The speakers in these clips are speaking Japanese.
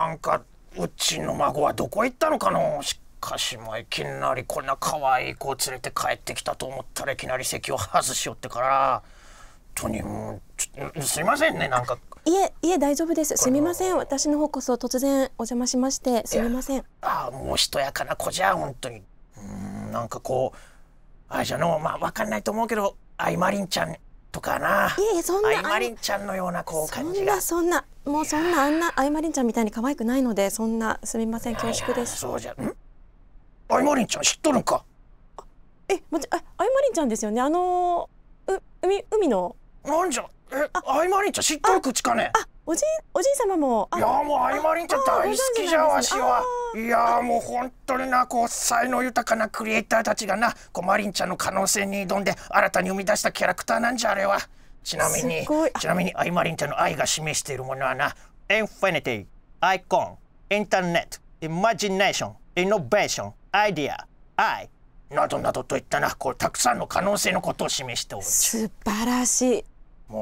なんかうちの孫はどこ行ったのかのしかしもいきなりこんな可愛い子を連れて帰ってきたと思ったらいきなり席を外しよってからとにもうすいませんねなんか。いえいえ大丈夫ですすみません私の方こそ突然お邪魔しましてすみませんあもうしとやかな子じゃ本当にうんなんかこうあじゃのまあ分かんないと思うけどあいまりんちゃんとかないえいえそんなあいまりんちゃんのようなこう感じがそんなそんなもうそんなあんなアイマリンちゃんみたいに可愛くないのでそんなすみません恐縮ですそうじゃんアイマリンちゃん知っとるんかえもちあアイマリンちゃんですよねあのう海海のなんじゃえアイマリンちゃん知っとる口かねあおじおじい様もいやもうアイマリンちゃん大好きじゃんわしはいやもう本当になこう才能豊かなクリエイターたちがなこうマリンちゃんの可能性に挑んで新たに生み出したキャラクターなんじゃあれはちなみにちなみにアイマリンちゃんの愛が示しているものはなインフィニティアイコンインターネットイマジネーションイノベーションアイディア愛などなどといったなこうたくさんの可能性のことを示しておる素晴らしい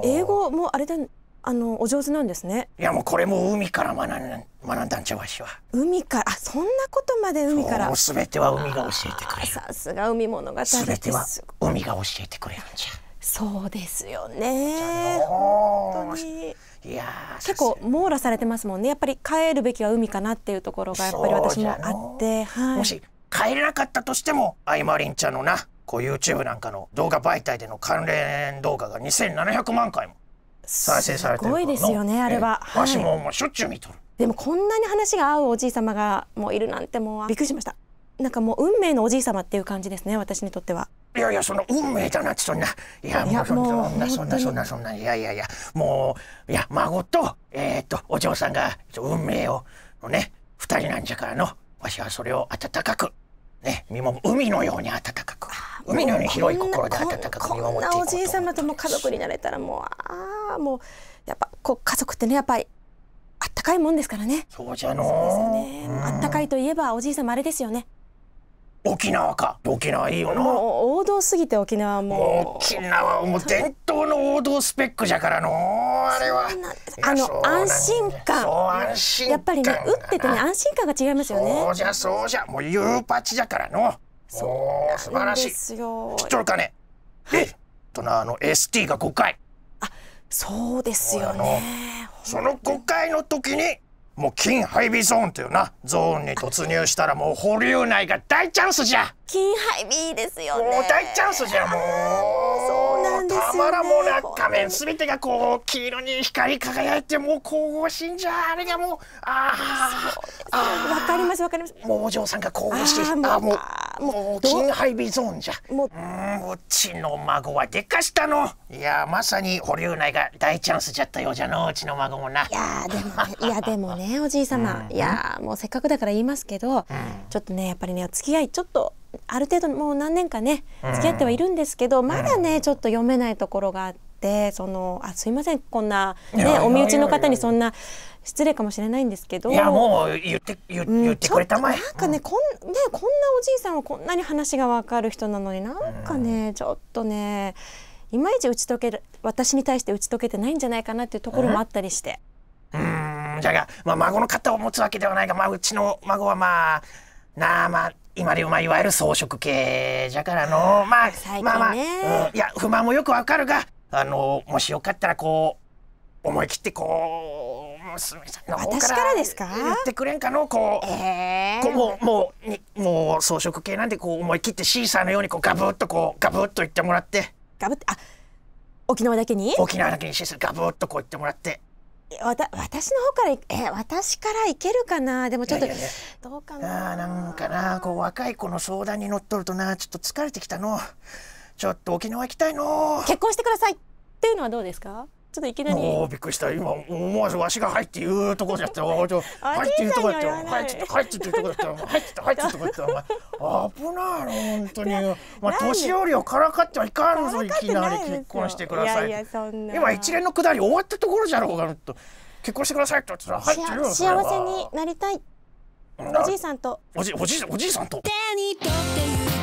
英語もあれだあのお上手なんですねいやもうこれも海から学ん学んだんじゃわしは海からあそんなことまで海からすべては海が教えてくれるさすが海物語すべては海が教えてくれるんじゃそうですよね本当にいや結構網羅されてますもんねやっぱり帰るべきは海かなっていうところがやっぱり私もあって、はい、もし帰れなかったとしてもあいまりんちゃんのなこう YouTube なんかの動画媒体での関連動画が2700万回も再生されてるすごいですよねあれは、わしももうしょっちゅう見とるでもこんなに話が合うおじい様がもういるなんてもうびっくりしましたなんかもう運命のおじい様っていう感じですね私にとっては。いやいやその運命だなんてそんないやもうそんなそんなそんなそんないやいやいやもういや孫とえー、っとお嬢さんが運命をのね2人なんじゃからのわしはそれを温かくね身も海のように温かく海のように広い心で温かく見守っていこうこんなおじい様とも家族になれたらもうああもうやっぱこう家族ってねやっぱりあったかいもんですからねそうじゃのう、ね、あったかいといえばおじい様あれですよね沖縄か沖縄いいよな王道すぎて沖縄も沖縄もう伝統の王道スペックじゃからのあれはあの安心感やっぱりね打っててね安心感が違いますよねそうじゃそうじゃもうユーパチじゃからのそう素晴らしい知っとるかねえとなあの ST が5回あそうですよねその5回の時にもう金配備ゾーンというなゾーンに突入したらもう保留内が大チャンスじゃ金配備ですよね大チャンスじゃもうたまらもうな画面すべてがこう黄色に光り輝いてもう神々しいんじゃあれがもうああわかりますわかりますもうお嬢さんが神々しいあもうもう金ハイビゾーンじゃもううちの孫はでかしたのいやまさに保留内が大チャンスじゃったようじゃのうちの孫もないやでもいやでもねおじい様、いやもうせっかくだから言いますけど、ちょっとねやっぱりね付き合いちょっとある程度もう何年かね付き合ってはいるんですけど、うん、まだねちょっと読めないところがあって。そのあすいませんこんな、ね、お身内の方にそんな失礼かもしれないんですけどいやもう言って言,、言ってくれたまえなんかね,、こんねこんなおじいさんはこんなに話が分かる人なのになんかね、ちょっとねいまいち打ち解ける私に対して打ち解けてないんじゃないかなっていうところもあったりして。うんじゃが、まあ、孫の肩を持つわけではないが、まあ、うちの孫はまあなあまあ今でまあいわゆる装飾系じゃからのまあ、ね、まあまあ、うん、いや不満もよくわかるがあのもしよかったらこう思い切ってこう娘さんの方から言ってくれんかのこう,、えー、こうもうもうもう装飾系なんでこう思い切ってシーサーのようにこうガブッとこうガブッと言ってもらってガブッあ沖縄だけに沖縄だけにシーサーガブッとこう言ってもらってわた私の方からえ私からいけるかなでもちょっとどうかなあなんかなこう若い子の相談に乗っとるとなちょっと疲れてきたのちょっと沖縄行きたいの結婚してくださいっていうのはどうですかちょっといきなりおおびっくりした今思わずわしが 「入って言うところじゃったおちょ「はって言うとこだった 入って「入って言うとこだった入って「入って言うとこだったお前危ない本当にまあ年寄りをからかってはいかんぞいきなり結婚してください今一連のくだり終わったところじゃろうがと結婚してくださいと、て言ったら「って幸せになりたいおじいさんとおじおじおじいさんと手に取って